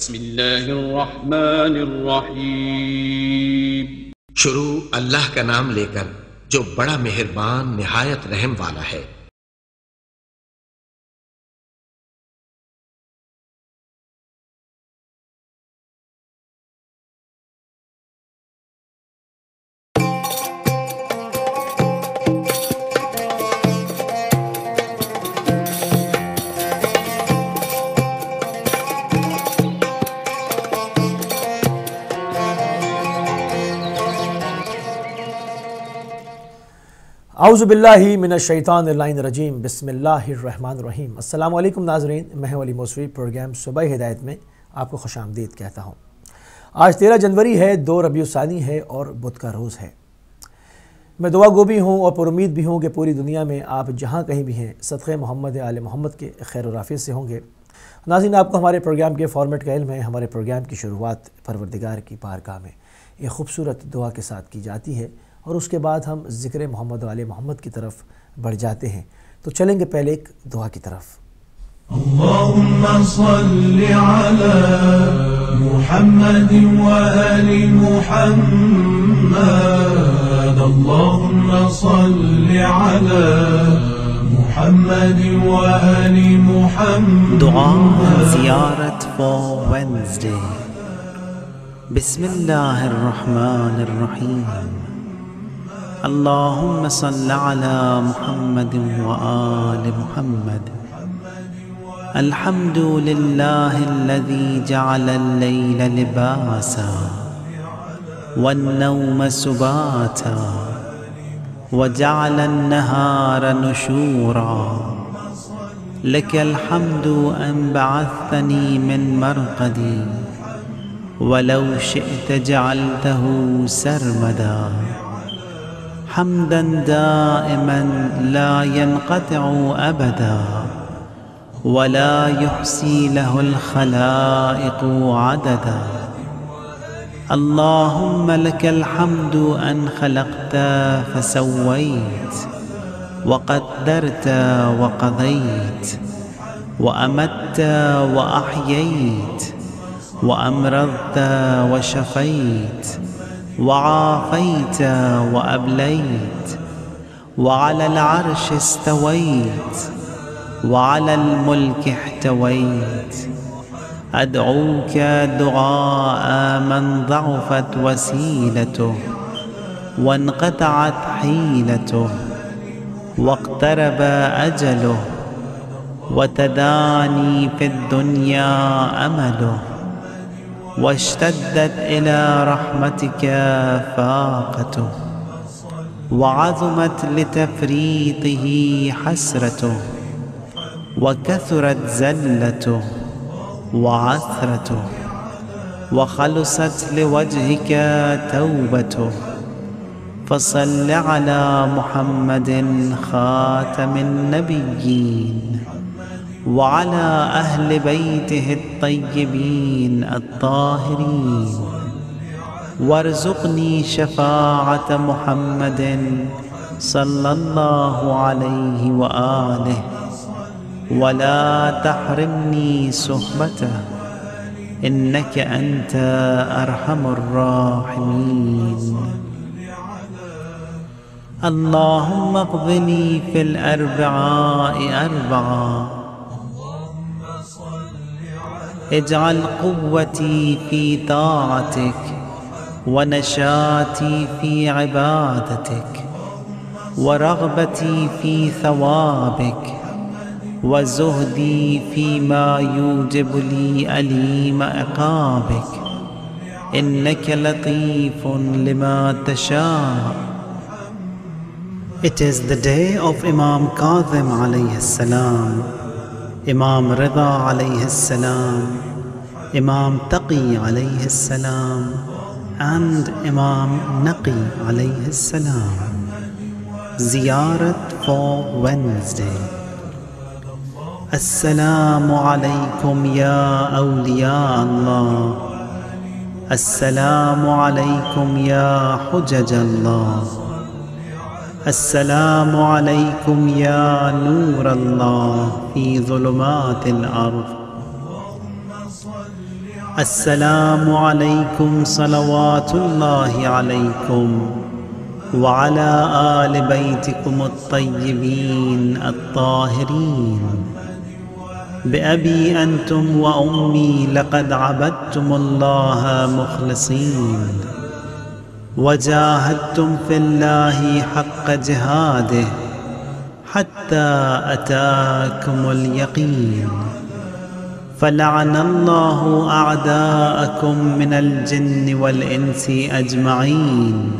शुरू अल्लाह का नाम लेकर जो बड़ा मेहरबान निहायत रहम वाला है रजीम बसमीम अल्लाम नाजरीन मैं अली मौसवी प्रोग्राम सुबह हिदायत में आपको खुश आमदीद कहता हूँ आज तेरह जनवरी है दो रबी सानी है और बुध का रोज़ है मैं दुआ गो भी हूँ और पुरुद भी हूँ कि पूरी दुनिया में आप जहाँ कहीं भी हैं सदक़े मोहम्मद आल मोहम्मद के खैर राफी से होंगे नाजिन आपको हमारे प्रोग्राम के फॉर्मेट का इल्म है हमारे प्रोग्राम की शुरुआत परवरदिगार की पारगाह में एक खूबसूरत दुआ के साथ की जाती है और उसके बाद हम ज़िक्र मोहम्मद वाले मोहम्मद की तरफ बढ़ जाते हैं तो चलेंगे पहले एक दुआ की तरफ محمد وآل محمد اللهم صل على محمد وآل محمد دعاء زيارة for Wednesday بسم الله الرحمن الرحيم اللهم صل على محمد وآل محمد الحمد لله الذي جعل الليل لباسا والنوم سباتا وجعل النهار نشورا لك الحمد أن بعثتني من مرقدي ولو شئت جعلته سرمدا حمدا دائما لا ينقطع أبدا ولا يحصي له الخلائق عددا اللهم لك الحمد أن خلقت فسويت وقدرت وقضيت وأمت وأحييت وأمرضت وشفيت وعافيت وأبليت وعلى العرش استويت وعلى الملك احتويت أدعوك دعاء من ضعفت وسيلته وانقطعت حيلته واقترب أجله وتداني في الدنيا أمله واشتدت إلى رحمتك فاقته وعظمت لتفريطه حسرته وكثرت زلته وعثرته وخلصت لوجهك توبته فصل على محمد خاتم النبيين وعلى أهل بيته الطيبين الطاهرين وارزقني شفاعة محمد صلى الله عليه وآله ولا تحرمني صحبته إنك أنت أرحم الراحمين اللهم اقضني في الأربعاء أربعاً اجعل قوتي في طاعتك ونشاتي في عبادتك ورغبتي في ثوابك وزهدي فيما يوجب لي أليم عقابك إنك لطيف لما تشاء It is the day of Imam Qadim alayhi salam إمام رضا عليه السلام Imam Taqi alayhi salam and Imam Naqi alayhi salam. Ziyarat for Wednesday. Assalamu alaykum ya awliya Allah. Assalamu alaykum ya hujaj Allah. السلام عليكم يا نور الله في ظلمات الأرض السلام عليكم صلوات الله عليكم وعلى آل بيتكم الطيبين الطاهرين بأبي أنتم وأمي لقد عبدتم الله مخلصين وجاهدتم في الله حق جهاده حتى أتاكم اليقين فلعن الله أعداءكم من الجن والإنس أجمعين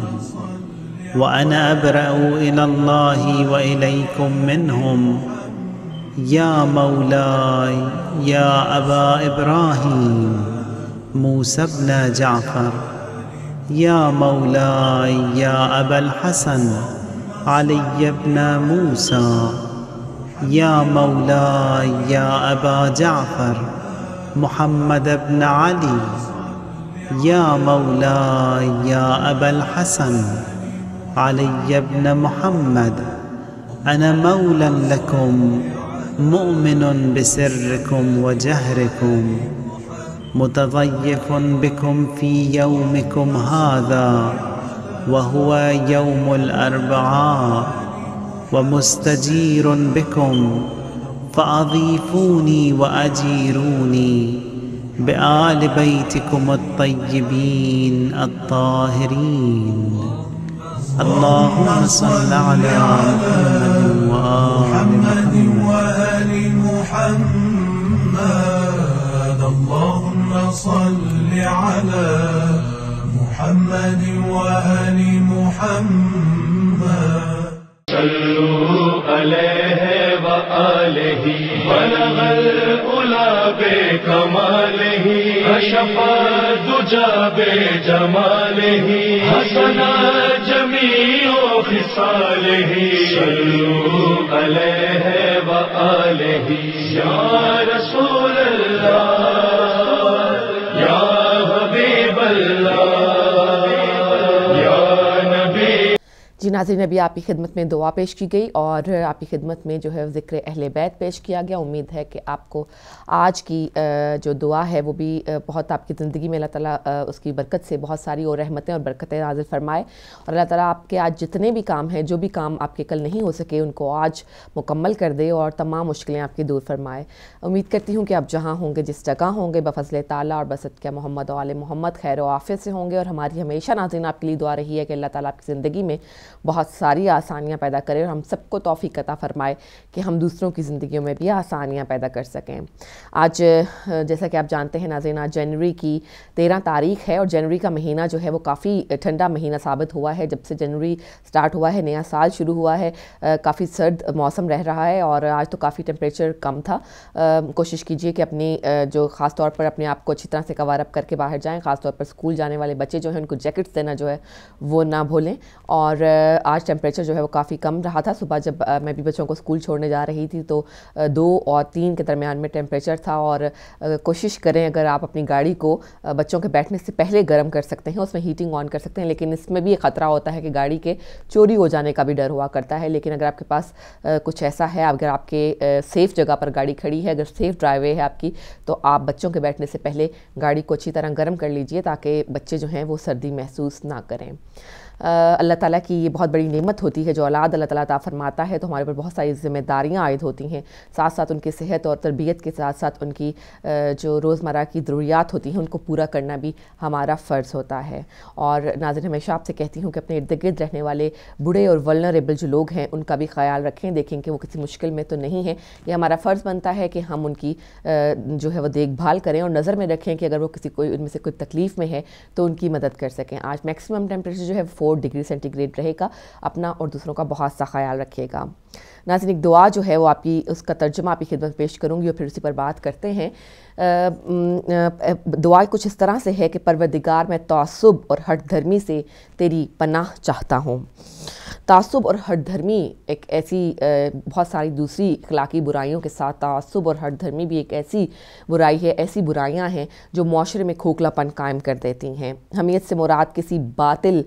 وأنا أبرأ إلى الله وإليكم منهم يا مولاي يا أبا إبراهيم موسى بن جعفر يا مولاي يا أبا الحسن علي بن موسى يا مولاي يا أبا جعفر محمد بن علي يا مولاي يا أبا الحسن علي بن محمد أنا مولا لكم مؤمن بسركم وجهركم متضيف بكم في يومكم هذا وهو يوم الأربعاء ومستجير بكم فأضيفوني وأجيروني بآل بيتكم الطيبين الطاهرين اللهم صل على محمد وآل محمد, محمد. اللهم صل على محمد وآل محمد صلوا عليه وآله بلغ الأولى بكماله كشف الدجى بجماله حسن جميع خصاله صلوا عليه وآله يا رسول जी नाजिन अभी आपकी खिदमत में दुआ पेश की गई और आपकी खिदमत में जो है ज़िक्र अहल बैत पेश किया गया उम्मीद है कि आपको आज की जो दुआ है वो भी बहुत आपकी ज़िंदगी में अल्लाह ताला उसकी बरकत से बहुत सारी और रहमतें और बरकतें नाजिल फरमाए और अल्लाह ताला आपके आज जितने भी काम हैं जो भी काम आपके कल नहीं हो सके उनको आज मुकम्मल कर दे और तमाम मुश्किलें आपकी दूर फरमाए उम्मीद करती हूँ कि आप जहाँ होंगे जिस जगह होंगे बफजल ताली और बसत क्या मोहम्मद वाले मोहम्मद खैर आफिर से होंगे और हमारी हमेशा नाजिन आपके लिए दुआ रही है कि अल्लाह ताली आपकी ज़िंदगी में बहुत सारी आसानियाँ पैदा करें और हम सबको तोफ़ी कता फ़रमाए कि हम दूसरों की ज़िंदगियों में भी आसानियाँ पैदा कर सकें आज जैसा कि आप जानते हैं नाजीना जनवरी की तेरह तारीख है और जनवरी का महीना जो है वो काफ़ी ठंडा महीना साबित हुआ है जब से जनवरी स्टार्ट हुआ है नया साल शुरू हुआ है काफ़ी सर्द मौसम रह रहा है और आज तो काफ़ी टेम्परेचर कम था कोशिश कीजिए कि अपनी जो ख़ास तौर पर अपने आप को अच्छी तरह से कवर अप करके बाहर जाएँ ख़ास तौर पर स्कूल जाने वाले बच्चे जो हैं उनको जैकेट्स देना जो है वो ना भूलें और आज टेम्परेचर जो है वो काफ़ी कम रहा था सुबह जब मैं भी बच्चों को स्कूल छोड़ने जा रही थी तो दो और तीन के दरमियान में टेम्परेचर था और कोशिश करें अगर आप अपनी गाड़ी को बच्चों के बैठने से पहले गर्म कर सकते हैं उसमें हीटिंग ऑन कर सकते हैं लेकिन इसमें भी ख़तरा होता है कि गाड़ी के चोरी हो जाने का भी डर हुआ करता है लेकिन अगर आपके पास कुछ ऐसा है अगर आपके सेफ़ जगह पर गाड़ी खड़ी है अगर सेफ़ ड्राइवे है आपकी तो आप बच्चों के बैठने से पहले गाड़ी को अच्छी तरह गर्म कर लीजिए ताकि बच्चे जो हैं वो सर्दी महसूस ना करें अल्लाह ताला की ये बहुत बड़ी नेमत होती है जो औलाद अल्लाह ताला ता फरमाता है तो हमारे ऊपर बहुत सारी जिम्मेदारियाँ आयद होती हैं साथ साथ उनकी सेहत और तरबियत के साथ साथ उनकी जो रोज़मर्रा की ज़रूरियात होती हैं उनको पूरा करना भी हमारा फ़र्ज़ होता है और नाजन हमेशा आपसे कहती हूँ कि अपने इर्द गिर्द रहने वाले बूढ़े और वलनरेबल जो लोग हैं उनका भी ख्याल रखें देखें कि वो किसी मुश्किल में तो नहीं है ये हमारा फ़र्ज़ बनता है कि हम उनकी जो है वो देखभाल करें और नज़र में रखें कि अगर वो किसी कोई उनमें से कोई तकलीफ़ में है तो उनकी मदद कर सकें आज मैक्सिमम टेम्परेचर जो है फोर फोर डिग्री सेंटीग्रेड रहेगा अपना और दूसरों का बहुत सा ख्याल रखिएगा नाजिन एक दुआ जो है वो आपकी उसका तर्जमा आपकी खिदमत पेश करूँगी और फिर उसी पर बात करते हैं दुआ कुछ इस तरह से है कि परवदिगार मैं तसब और हट धर्मी से तेरी पनाह चाहता हूँ तसब और हट धर्मी एक ऐसी बहुत सारी दूसरी अखलाकी बुराइयों के साथ तसब और हट धर्मी भी एक ऐसी बुराई है ऐसी बुराइयाँ हैं जो माशरे में खोखलापन कायम कर देती हैं हमीयत से मुराद किसी बातिल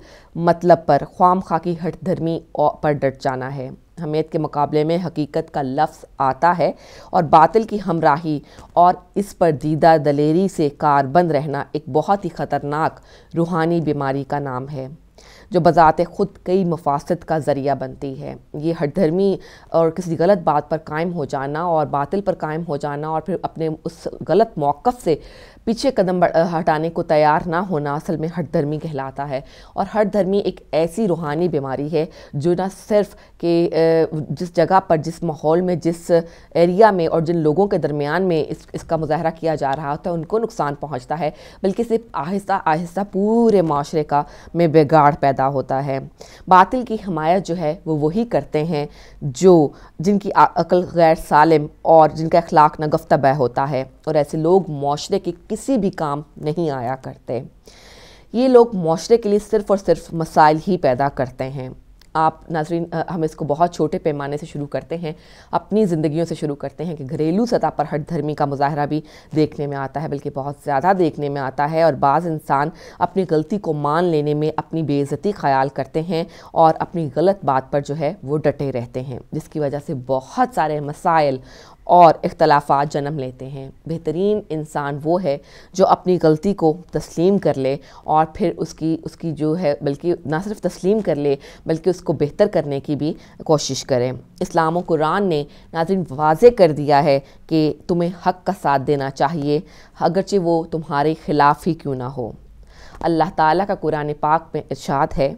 मतलब पर ख्वाम खा की हट धर्मी पर डट जाना है हमियत के मुकाबले में हकीकत का लफ्ज़ आता है और बातिल की हमराही और इस पर दीदा दलेरी से कारबंद रहना एक बहुत ही ख़तरनाक रूहानी बीमारी का नाम है जो बज़ात ख़ुद कई मफासद का ज़रिया बनती है ये धर्मी और किसी गलत बात पर कायम हो जाना और बातिल पर कायम हो जाना और फिर अपने उस गलत मौक़ से पीछे कदम हटाने को तैयार ना होना असल में हट धर्मी कहलाता है और हट धर्मी एक ऐसी रूहानी बीमारी है जो ना सिर्फ कि जिस जगह पर जिस माहौल में जिस एरिया में और जिन लोगों के दरमियान में इस इसका मुजाहरा किया जा रहा होता है उनको नुकसान पहुंचता है बल्कि सिर्फ आहिस्ता आहिस्ता पूरे माशरे का में बिगाड़ पैदा होता है बातिल की हमायत जो है वो वही करते हैं जो जिनकी अकल गैर सालम और जिनका अखलाक बह होता है और ऐसे लोग माशरे की किसी भी काम नहीं आया करते ये लोग माशरे के लिए सिर्फ और सिर्फ मसाइल ही पैदा करते हैं आप नाजरीन हम इसको बहुत छोटे पैमाने से शुरू करते हैं अपनी ज़िंदगियों से शुरू करते हैं कि घरेलू सतह पर हट धर्मी का मुजाहरा भी देखने में आता है बल्कि बहुत ज़्यादा देखने में आता है और बाज़ इंसान अपनी गलती को मान लेने में अपनी बेजती ख्याल करते हैं और अपनी गलत बात पर जो है वो डटे रहते हैं जिसकी वजह से बहुत सारे मसाइल और इख्तलाफा जन्म लेते हैं बेहतरीन इंसान वो है जो अपनी गलती को तस्लीम कर ले और फिर उसकी उसकी जो है बल्कि ना सिर्फ तस्लीम कर ले बल्कि उसको बेहतर करने की भी कोशिश करें इस्लाम और कुरान ने नाजिन वाज कर दिया है कि तुम्हें हक का साथ देना चाहिए अगरचि वो तुम्हारे ख़िलाफ़ ही क्यों ना हो अल्लाह ताली का कुरान पाक में इर्शाद है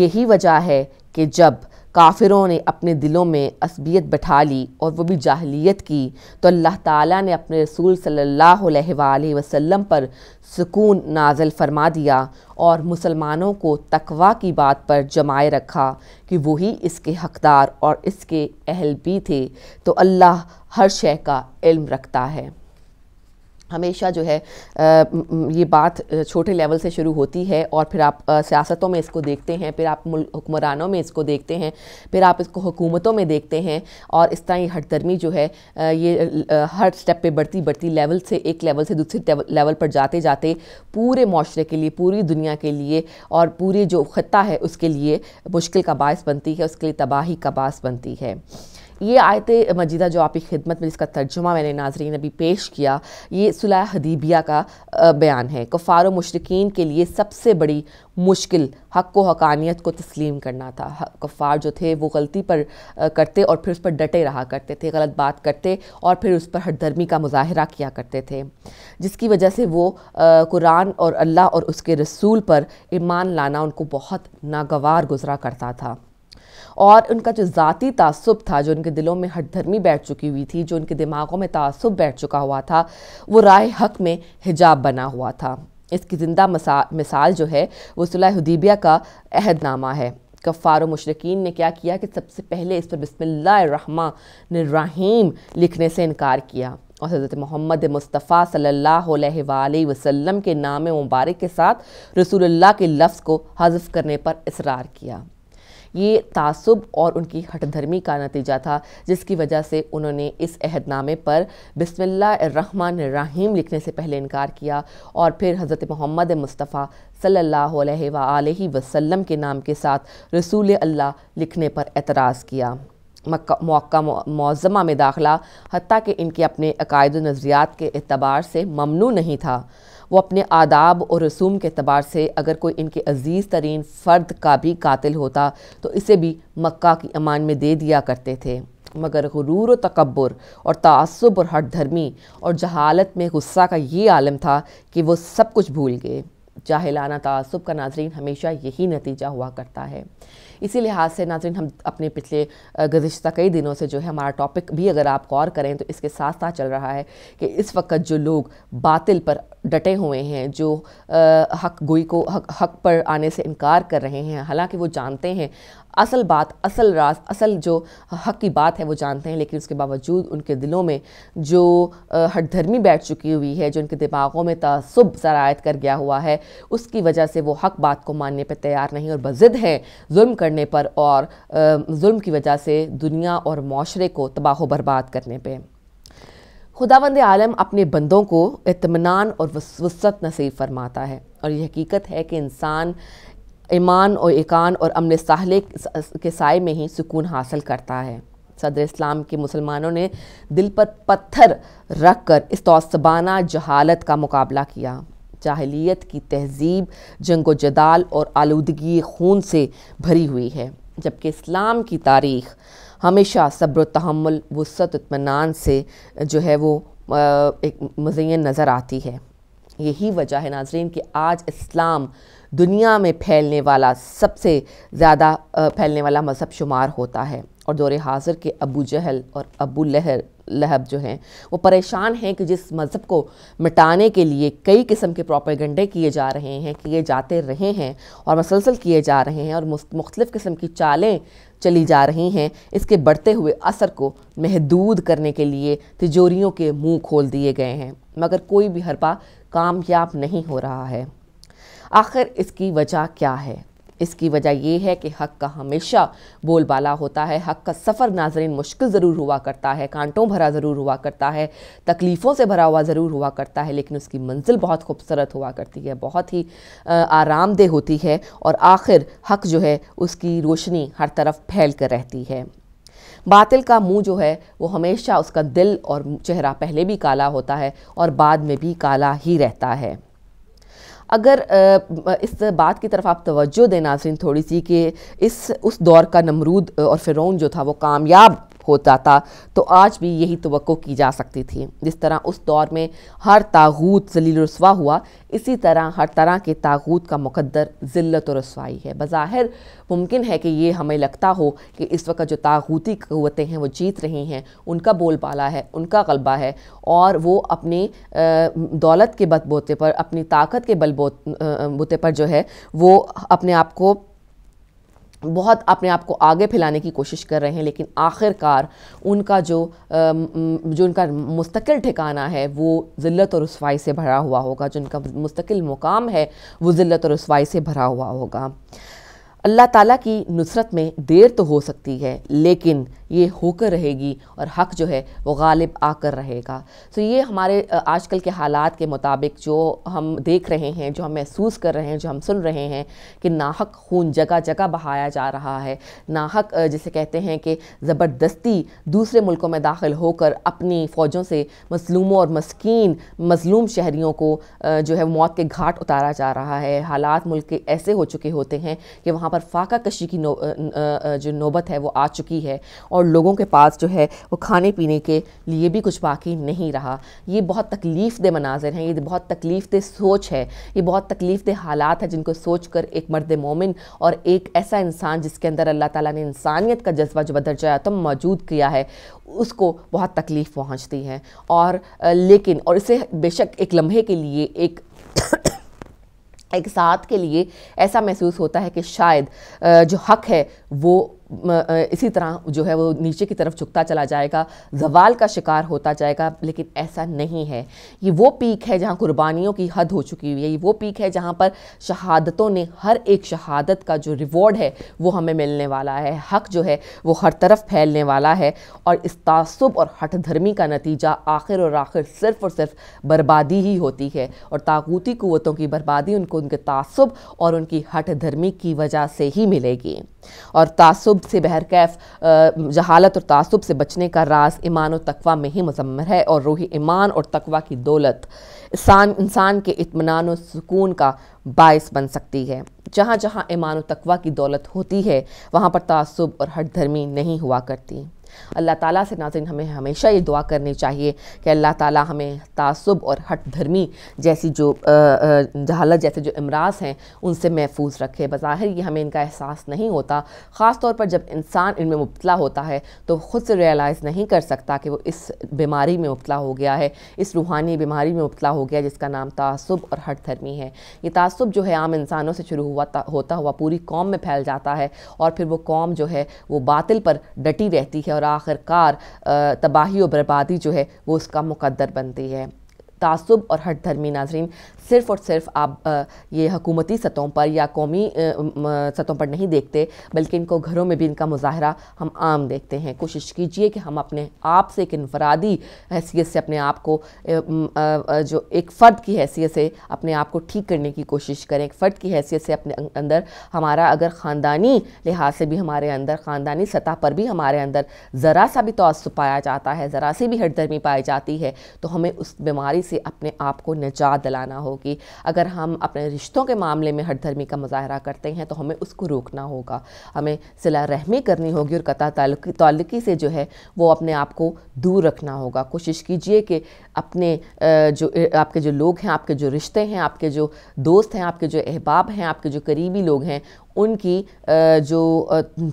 यही वजह है कि जब काफिरों ने अपने दिलों में असबियत बैठा ली और वो भी जाहलीत की तो अल्लाह ताला ने अपने रसूल सल्लल्लाहु अलैहि वसल्लम पर सुकून नाजल फरमा दिया और मुसलमानों को तकवा की बात पर जमाए रखा कि वही इसके हकदार और इसके अहल भी थे तो अल्लाह हर शय का इल्म रखता है हमेशा जो है ये बात छोटे लेवल से शुरू होती है और फिर आप सियासतों में इसको देखते हैं फिर आप हुक्मरानों में इसको देखते हैं फिर आप इसको हुकूमतों में देखते हैं और इस तरह ये हटदर्मी जो है ये हर स्टेप पे बढ़ती बढ़ती लेवल से एक लेवल से दूसरे लेवल पर जाते जाते पूरे माशरे के लिए पूरी दुनिया के लिए और पूरे जो ख़त्ता है उसके लिए मुश्किल का बास बनती है उसके लिए तबाही का बास बनती है ये आयत मजीदा जो आपकी खिदमत में इसका तर्जुमा मैंने नाजरीन अभी पेश किया ये सुलह हदीबिया का बयान है कफ़ार मशरकिन के लिए सबसे बड़ी मुश्किल हक व हकानियत को तस्लीम करना था कफ़ार जो थे वो गलती पर करते और फिर उस पर डटे रहा करते थे गलत बात करते और फिर उस पर हरदर्मी का मुजाहरा किया करते थे जिसकी वजह से वो कुरान और अल्लाह और उसके रसूल पर ईमान लाना उनको बहुत नागवार गुजरा करता था और उनका जो ज़ाती तसब था जो उनके दिलों में हटधर्मी बैठ चुकी हुई थी जो उनके दिमागों में तसब बैठ चुका हुआ था वो राय हक में हिजाब बना हुआ था इसकी ज़िंदा मिसाल जो है वो सुलहदीबिया का अहदनामा है कफ़ार मशरकिन ने क्या किया कि सबसे पहले इस पर बसमीम रहीम लिखने से इनकार किया और हज़रत मोहम्मद मुस्तफ़ा सल्ला वसम के नाम मुबारक के साथ रसूलुल्लाह के लफ्ज़ को हजफ करने पर इसरार किया ये तासुब और उनकी हठधर्मी का नतीजा था जिसकी वजह से उन्होंने इस अहदनामे पर बिसमिल्लाहमान रहीम लिखने से पहले इनकार किया और फिर हज़रत मोहम्मद मुस्तफ़ा सल्लल्लाहु अलैहि वसल्लम के नाम के साथ रसूल अल्लाह लिखने पर एतराज़ किया मौका मौज़मा में दाखला हती कि इनके अपने अकायद नज़रियात के अतबार से ममनू नहीं था वो अपने आदाब और रसूम के अतबार से अगर कोई इनके अजीज़ तरीन फ़र्द का भी कातिल होता तो इसे भी मक्का की अमान में दे दिया करते थे मगर गुरूर व तकबर और तसब और हट धर्मी और जहालत में गुस्सा का ये आलम था कि वो सब कुछ भूल गए जाहिलाना तसब का नाजरीन हमेशा यही नतीजा हुआ करता है इसी लिहाज से नाजरन हम अपने पिछले गुज्त कई दिनों से जो है हमारा टॉपिक भी अगर आप गौर करें तो इसके साथ साथ चल रहा है कि इस वक्त जो लोग बातिल पर डटे हुए हैं जो हक गोई को हक हक पर आने से इनकार कर रहे हैं हालांकि वो जानते हैं असल बात असल राज असल जो हक की बात है वो जानते हैं लेकिन उसके बावजूद उनके दिलों में जो हटधर्मी बैठ चुकी हुई है जो उनके दिमागों में तसब सरायत कर गया हुआ है उसकी वजह से वो हक बात को मानने पर तैयार नहीं और बज़िद हैं जुल्म करने पर और जुल्म की वजह से दुनिया और माशरे को तबाह बर्बाद करने पर खुदावंद आलम अपने बंदों को इतमान और वसत नसीब फरमाता है और यह हकीकत है कि इंसान ईमान और एकान और अमन साहले के साय में ही सुकून हासिल करता है सदर इस्लाम के मुसलमानों ने दिल पर पत्थर रख कर इस तोसबाना जहालत का मुकाबला किया जाहलीत की तहजीब जंग जदाल और आलूदगी खून से भरी हुई है जबकि इस्लाम की तारीख हमेशा सब्र तहमल वसत उत्मनान से जो है वो एक मज़ैन नज़र आती है यही वजह है नाजरीन कि आज इस्लाम दुनिया में फैलने वाला सबसे ज़्यादा फैलने वाला मज़हब शुमार होता है और दौर हाजिर के अबू जहल और अबू लहर लहब जो हैं वो परेशान हैं कि जिस मज़हब को मिटाने के लिए कई किस्म के प्रोपेगंडे किए जा रहे हैं किए जाते रहे हैं और मसलसल किए जा रहे हैं और मुख्तलिफ़ किस्म की चालें चली जा रही हैं इसके बढ़ते हुए असर को महदूद करने के लिए तिजोरियों के मुंह खोल दिए गए हैं मगर कोई भी हरपा कामयाब नहीं हो रहा है आखिर इसकी वजह क्या है इसकी वजह यह है कि हक का हमेशा बोलबाला होता है हक का सफ़र नाजरीन मुश्किल ज़रूर हुआ करता है कांटों भरा ज़रूर हुआ करता है तकलीफ़ों से भरा हुआ ज़रूर हुआ करता है लेकिन उसकी मंजिल बहुत खूबसूरत हुआ करती है बहुत ही आरामदेह होती है और आखिर हक जो है उसकी रोशनी हर तरफ फैल कर रहती है बातिल का मुंह जो है वो हमेशा उसका दिल और चेहरा पहले भी काला होता है और बाद में भी काला ही रहता है अगर इस बात की तरफ आप तवज्जो दें नाजरीन थोड़ी सी कि इस उस दौर का नमरूद और फ़िरौन जो था वो कामयाब होता था तो आज भी यही तो की जा सकती थी जिस तरह उस दौर में हर तागूत जलील रसवा हुआ इसी तरह हर तरह के तागूत का मुकद्दर ज़िल्लत और रसवाई है बज़ाहिर मुमकिन है कि ये हमें लगता हो कि इस वक्त जो तागूती क़वतें हैं वो जीत रही हैं उनका बोलबाला है उनका गलबा है और वो अपनी दौलत के बदबोते पर अपनी ताकत के बलबोते पर जो है वो अपने आप को बहुत अपने आप को आगे फैलाने की कोशिश कर रहे हैं लेकिन आखिरकार उनका जो जो उनका मुस्तकिल ठिकाना है वो ज़िल्त और रसवाई से भरा हुआ होगा जो उनका मुस्तकिल मुकाम है वो ज़िल्त और रसवाई से भरा हुआ होगा अल्लाह ताला की नुसरत में देर तो हो सकती है लेकिन ये होकर रहेगी और हक जो है वो गालिब आकर रहेगा तो ये हमारे आजकल के हालात के मुताबिक जो हम देख रहे हैं जो हम महसूस कर रहे हैं जो हम सुन रहे हैं कि नाहक खून जगह जगह बहाया जा रहा है नाहक जिसे कहते हैं कि ज़बरदस्ती दूसरे मुल्कों में दाखिल होकर अपनी फ़ौजों से मजलूमों और मस्किन मजलूम शहरीों को जो है मौत के घाट उतारा जा रहा है हालात मुल्क के ऐसे हो चुके होते हैं कि वहाँ वहाँ पर फाका कशी की नो, जो नौबत है वो आ चुकी है और लोगों के पास जो है वो खाने पीने के लिए भी कुछ बाकी नहीं रहा ये बहुत तकलीफ़ दे मनाजर हैं ये बहुत तकलीफ़ दे सोच है ये बहुत तकलीफ़ दे हालात है जिनको सोच कर एक मर्द मोमिन और एक ऐसा इंसान जिसके अंदर अल्लाह ताली ने इंसानियत का जज्बा जो बदरजा तो मौजूद किया है उसको बहुत तकलीफ़ पहुँचती है और लेकिन और इसे बेशक एक लम्हे के लिए एक एक साथ के लिए ऐसा महसूस होता है कि शायद जो हक है वो इसी तरह जो है वो नीचे की तरफ झुकता चला जाएगा जवाल का शिकार होता जाएगा लेकिन ऐसा नहीं है ये वो पीक है जहाँ कुर्बानियों की हद हो चुकी हुई है ये वो पीक है जहाँ पर शहादतों ने हर एक शहादत का जो रिवॉर्ड है वो हमें मिलने वाला है हक जो है वो हर तरफ फैलने वाला है और इस तासुब और हठधर्मी का नतीजा आखिर और आखिर सिर्फ और सिर्फ बर्बादी ही होती है और ताकूती क़वतों की बर्बादी उनको उनके तासुब और उनकी हठधर्मी की वजह से ही मिलेगी और तासुब सूद से बहरकैफ जहालत और तसब से बचने का रास ईमान और तकवा में ही मजम्मर है और रूही ईमान और तकवा की दौलत इंसान इंसान के इतमान और सुकून का बायस बन सकती है जहाँ जहाँ ईमान और तकवा की दौलत होती है वहाँ पर तसब और हट धर्मी नहीं हुआ करती अल्लाह ताला से नाजिन हमें हमेशा ये दुआ करनी चाहिए कि अल्लाह ताला हमें तासुब और हट धर्मी जैसी जो जहालत जैसे जो अमराज हैं उनसे महफूज रखे बज़ाहिर ये हमें इनका एहसास नहीं होता ख़ास तौर पर जब इंसान इनमें मुबतला होता है तो ख़ुद से रियलाइज़ नहीं कर सकता कि वो इस बीमारी में मुबला हो गया है इस रूहानी बीमारी में मुबला हो गया जिसका नाम तासुब और हट धर्मी है ये तासुब जो है आम इंसानों से शुरू हुआ होता हुआ पूरी कौम में फैल जाता है और फिर वो कौम जो है वो बातिल पर डटी रहती है और और आखिरकार तबाही और बर्बादी जो है वो उसका मुकद्दर बनती है तासुब और हट धर्मी नाजरीन सिर्फ और सिर्फ आप ये हकूमती सतहों पर या कौमी सतहों पर नहीं देखते बल्कि इनको घरों में भी इनका मुजाहरा हम आम देखते हैं कोशिश कीजिए कि हम अपने आप से एक इनफरादी हैसियत से अपने आप को जो एक फ़र्द की हैसियत से अपने आप को ठीक करने की कोशिश करें एक फ़र्द की हैसियत से अपने अं, अंदर हमारा अगर ख़ानदानी लिहाज से भी हमारे अंदर ख़ानदानी सतह पर भी हमारे अंदर ज़रा सा भी तोसु पाया जाता है ज़रा सी भी हट धर्मी पाई जाती है तो हमें उस बीमारी से अपने आप को निजात दिलाना होगी अगर हम अपने रिश्तों के मामले में धर्मी का मुजाहरा करते हैं तो हमें उसको रोकना होगा हमें सिला रहमी करनी होगी और कता ताल्लुकी से जो है वो अपने आप को दूर रखना होगा कोशिश कीजिए कि अपने जो आपके जो लोग हैं आपके जो रिश्ते हैं आपके जो दोस्त हैं आपके जो अहबाब हैं आपके जो करीबी लोग हैं उनकी जो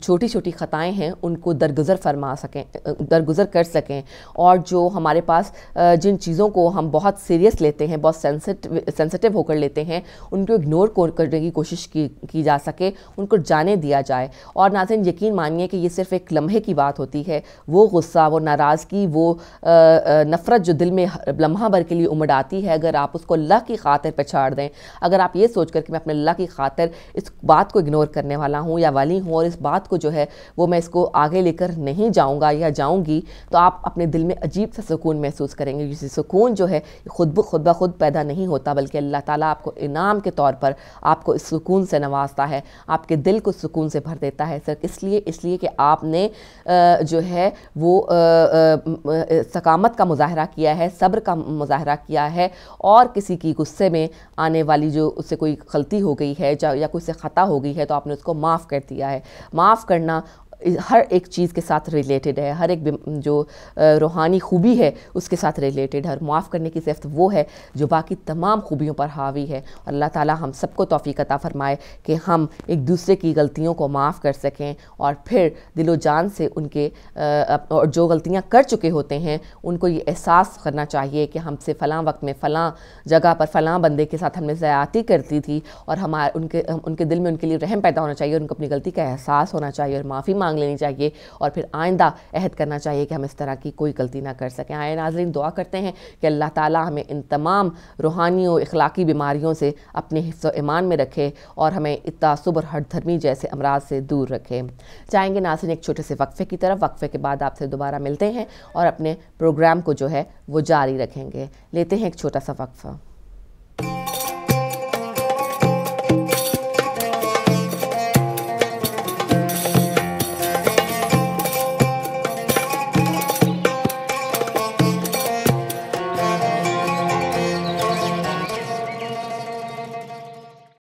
छोटी छोटी ख़ताएँ हैं उनको दरगुजर फरमा सकें दरगुजर कर सकें और जो हमारे पास जिन चीज़ों को हम बहुत सीरियस लेते हैं बहुत सेंसिटिव सेंसिटिव होकर लेते हैं उनको इग्नोर करने की कोशिश की, की जा सके उनको जाने दिया जाए और नाजिन यकीन मानिए कि ये सिर्फ़ एक लम्हे की बात होती है वो गुस्सा वो नाराज़गी वो नफ़रत जो दिल में लम्हा भर के लिए उमड़ आती है अगर आप उसको अल्लाह की खातिर पछाड़ दें अगर आप ये सोच कर कि मैं अपने अल्लाह की खातिर इस बात को इग्नोर करने वाला हूँ या वाली हूँ और इस बात को जो है वो मैं इसको आगे लेकर नहीं जाऊँगा या जाऊँगी तो आप अपने दिल में अजीब सा सुकून महसूस करेंगे जिससे सुकून जो है खुद ब खुद ब खुद पैदा नहीं होता बल्कि अल्लाह ताला आपको इनाम के तौर पर आपको इस सुकून से नवाजता है आपके दिल को सुकून से भर देता है सर इसलिए इसलिए कि आपने जो है वो सकामत का मुजाहरा किया है सब्र का मुजाहरा किया है और किसी की गुस्से में आने वाली जो उससे कोई गलती हो गई है या कोई से ख़ता हो गई है तो आपने उसको माफ़ कर दिया है माफ़ करना हर एक चीज़ के साथ रिलेटेड है हर एक जो रूहानी खूबी है उसके साथ रिलेटेड है माफ़ करने की सिर्फ वो है जो बाकी तमाम खूबियों पर हावी है और अल्लाह ताला हम सबको तोफ़ी अता फ़रमाए कि हम एक दूसरे की गलतियों को माफ़ कर सकें और फिर दिलो जान से उनके और जो गलतियाँ कर चुके होते हैं उनको ये एहसास करना चाहिए कि हमसे फ़लाँ वक्त में फ़लाँ जगह पर फ़लाँ बंदे के साथ हमने ज़्यादती करती थी और हमारे उनके उनके दिल में उनके लिए रहम पैदा होना चाहिए उनको अपनी गलती का एहसास होना चाहिए और माफ़ी मांग मांग लेनी चाहिए और फिर आइंदा अहद करना चाहिए कि हम इस तरह की कोई गलती ना कर सकें आए नाजरीन दुआ करते हैं कि अल्लाह ताली हमें इन तमाम रूहानी और इखलाकी बीमारियों से अपने हिस्सों ईमान में रखे और हमें इतासुब और हटधर्मी जैसे अमराज से दूर रखें चाहेंगे नाजरन एक छोटे से वक्फे की तरफ वक्फे के बाद आपसे दोबारा मिलते हैं और अपने प्रोग्राम को जो है वो जारी रखेंगे लेते हैं एक छोटा सा वक्फा